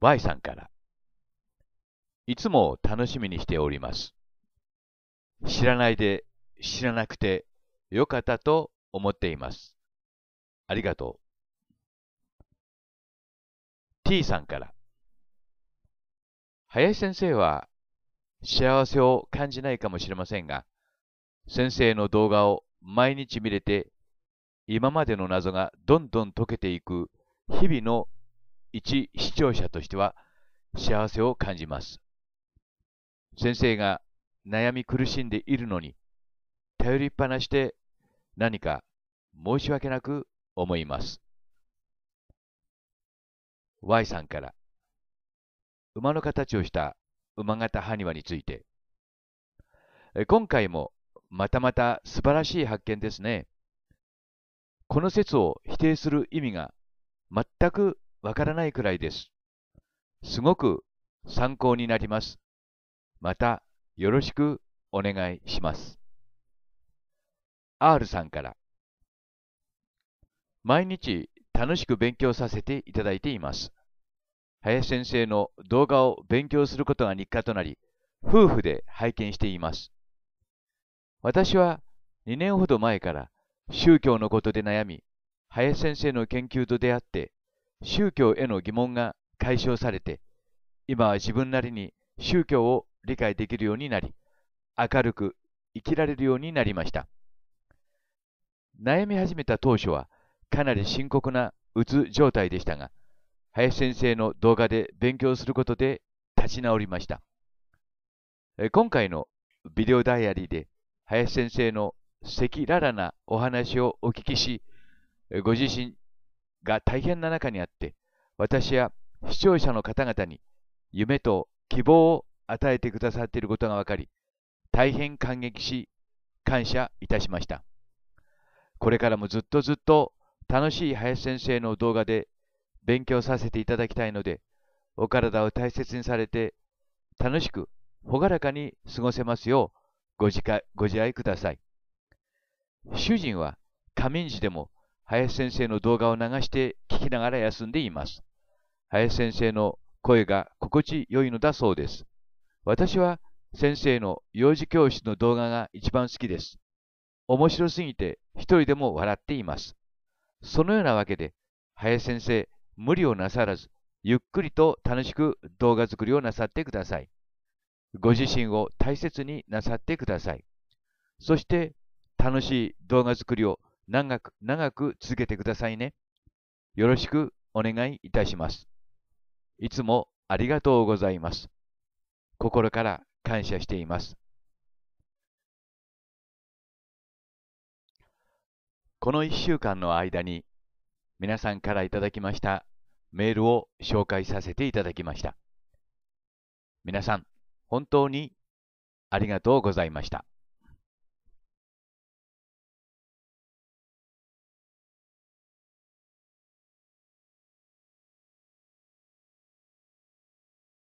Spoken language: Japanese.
Y さんから。いつも楽しみにしております。知らないで、知らなくてよかったと思っています。ありがとう。T さんから。林先生は幸せを感じないかもしれませんが、先生の動画を毎日見れて、今までの謎がどんどん解けていく日々の一視聴者としては幸せを感じます。先生が悩み苦しんでいるのに、頼りっぱなして何か申し訳なく思います。Y さんから、馬の形をした馬型埴輪について、今回もまたまた素晴らしい発見ですね。この説を否定する意味が全くわからないくらいです。すごく参考になります。またよろしくお願いします。R さんから。毎日楽しく勉強させていただいています。林先生の動画を勉強することが日課となり、夫婦で拝見しています。私は2年ほど前から宗教のことで悩み、林先生の研究と出会って宗教への疑問が解消されて、今は自分なりに宗教を理解できるようになり、明るく生きられるようになりました。悩み始めた当初は、かなり深刻なうつ状態でしたが、林先生の動画で勉強することで立ち直りました。今回のビデオダイアリーで、林先生の赤裸々なお話をお聞きし、ご自身が大変な中にあって、私や視聴者の方々に夢と希望を与えてくださっていることが分かり、大変感激し、感謝いたしました。これからもずっとずっと楽しい林先生の動画で勉強させていただきたいので、お体を大切にされて、楽しく、朗らかに過ごせますようご自、ご自愛ください。主人は、眠時でも林先生の動画を流して聞きながら休んでいます。林先生の声が心地よいのだそうです。私は先生の幼児教室の動画が一番好きです。面白すぎて一人でも笑っています。そのようなわけで、林先生、無理をなさらず、ゆっくりと楽しく動画作りをなさってください。ご自身を大切になさってください。そして、楽しい動画作りを長く、長く続けてくださいね。よろしくお願いいたします。いつもありがとうございます。心から感謝しています。この1週間の間に皆さんからいただきましたメールを紹介させていただきました。皆さん、本当にありがとうございました。